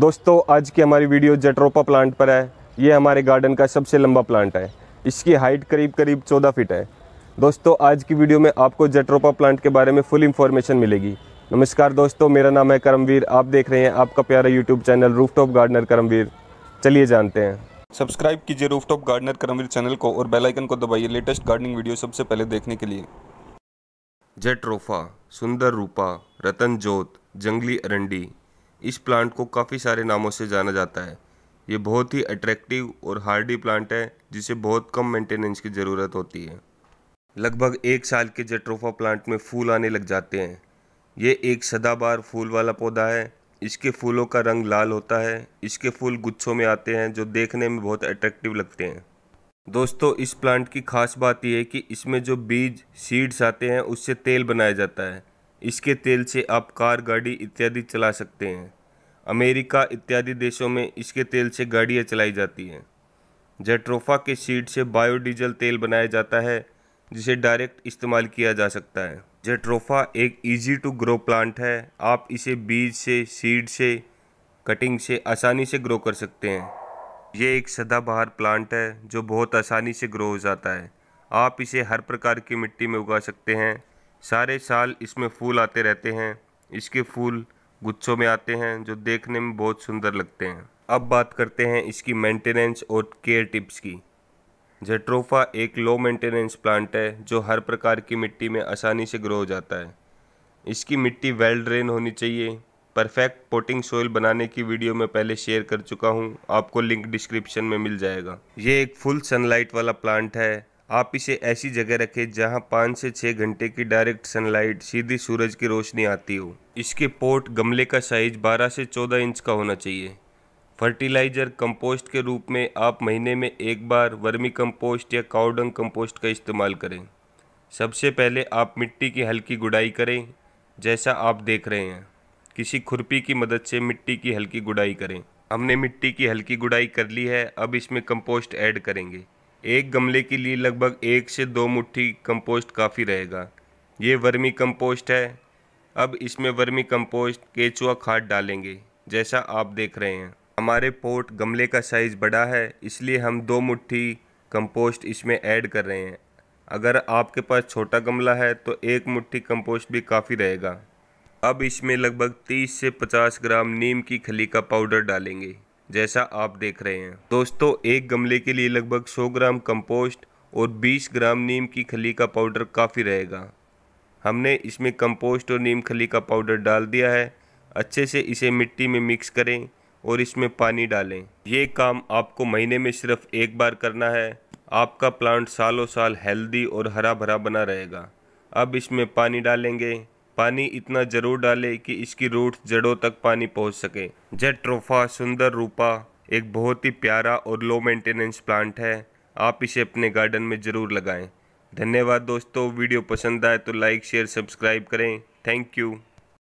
दोस्तों आज की हमारी वीडियो जटरोपा प्लांट पर है ये हमारे गार्डन का सबसे लंबा प्लांट है इसकी हाइट करीब करीब 14 फीट है दोस्तों आज की वीडियो में आपको जटरोपा प्लांट के बारे में फुल इन्फॉर्मेशन मिलेगी नमस्कार दोस्तों मेरा नाम है करमवीर आप देख रहे हैं आपका प्यारा YouTube channel rooftop gardener Karamveer चलिए जानते हैं सब्सक्राइब कीजिए रूफटॉप गार्डनर करमवीर चैनल को और बेलाइकन को दबाइए लेटेस्ट गार्डनिंग वीडियो सबसे पहले देखने के लिए जेट्रोफा सुंदर रूपा रतन जोत जंगली अरंडी इस प्लांट को काफ़ी सारे नामों से जाना जाता है ये बहुत ही अट्रैक्टिव और हार्डी प्लांट है जिसे बहुत कम मेंटेनेंस की ज़रूरत होती है लगभग एक साल के जट्रोफा प्लांट में फूल आने लग जाते हैं ये एक सदाबार फूल वाला पौधा है इसके फूलों का रंग लाल होता है इसके फूल गुच्छों में आते हैं जो देखने में बहुत अट्रैक्टिव लगते हैं दोस्तों इस प्लांट की खास बात यह है कि इसमें जो बीज सीड्स आते हैं उससे तेल बनाया जाता है इसके तेल से आप कार गाड़ी इत्यादि चला सकते हैं अमेरिका इत्यादि देशों में इसके तेल से गाड़ियाँ चलाई जाती हैं जेट्रोफा के सीड से बायोडीजल तेल बनाया जाता है जिसे डायरेक्ट इस्तेमाल किया जा सकता है जेट्रोफा एक इजी टू ग्रो प्लांट है आप इसे बीज से सीड से कटिंग से आसानी से ग्रो कर सकते हैं ये एक सदाबहार प्लांट है जो बहुत आसानी से ग्रो हो जाता है आप इसे हर प्रकार की मिट्टी में उगा सकते हैं सारे साल इसमें फूल आते रहते हैं इसके फूल गुच्छों में आते हैं जो देखने में बहुत सुंदर लगते हैं अब बात करते हैं इसकी मेंटेनेंस और केयर टिप्स की जेट्रोफा एक लो मेंटेनेंस प्लांट है जो हर प्रकार की मिट्टी में आसानी से ग्रो हो जाता है इसकी मिट्टी वेल ड्रेन होनी चाहिए परफेक्ट पोटिंग सोइल बनाने की वीडियो में पहले शेयर कर चुका हूँ आपको लिंक डिस्क्रिप्शन में मिल जाएगा ये एक फुल सनलाइट वाला प्लांट है आप इसे ऐसी जगह रखें जहां पाँच से छः घंटे की डायरेक्ट सनलाइट सीधी सूरज की रोशनी आती हो इसके पोर्ट गमले का साइज 12 से 14 इंच का होना चाहिए फर्टिलाइज़र कंपोस्ट के रूप में आप महीने में एक बार वर्मी कंपोस्ट या काउडंग कंपोस्ट का इस्तेमाल करें सबसे पहले आप मिट्टी की हल्की गुडाई करें जैसा आप देख रहे हैं किसी खुरपी की मदद से मिट्टी की हल्की गुडाई करें हमने मिट्टी की हल्की गुडाई कर ली है अब इसमें कंपोस्ट ऐड करेंगे एक गमले के लिए लगभग एक से दो मुट्ठी कंपोस्ट काफ़ी रहेगा ये वर्मी कंपोस्ट है अब इसमें वर्मी कंपोस्ट केचुआ खाद डालेंगे जैसा आप देख रहे हैं हमारे पोट गमले का साइज़ बड़ा है इसलिए हम दो मुट्ठी कंपोस्ट इसमें ऐड कर रहे हैं अगर आपके पास छोटा गमला है तो एक मुट्ठी कंपोस्ट भी काफ़ी रहेगा अब इसमें लगभग 30 से 50 ग्राम नीम की खली का पाउडर डालेंगे जैसा आप देख रहे हैं दोस्तों एक गमले के लिए लगभग 100 ग्राम कंपोस्ट और 20 ग्राम नीम की खली का पाउडर काफ़ी रहेगा हमने इसमें कंपोस्ट और नीम खली का पाउडर डाल दिया है अच्छे से इसे मिट्टी में मिक्स करें और इसमें पानी डालें ये काम आपको महीने में सिर्फ एक बार करना है आपका प्लांट सालों साल हेल्दी और हरा भरा बना रहेगा अब इसमें पानी डालेंगे पानी इतना जरूर डालें कि इसकी रूट जड़ों तक पानी पहुंच सके जेट ट्रोफा सुंदर रूपा एक बहुत ही प्यारा और लो मेंटेनेंस प्लांट है आप इसे अपने गार्डन में ज़रूर लगाएं धन्यवाद दोस्तों वीडियो पसंद आए तो लाइक शेयर सब्सक्राइब करें थैंक यू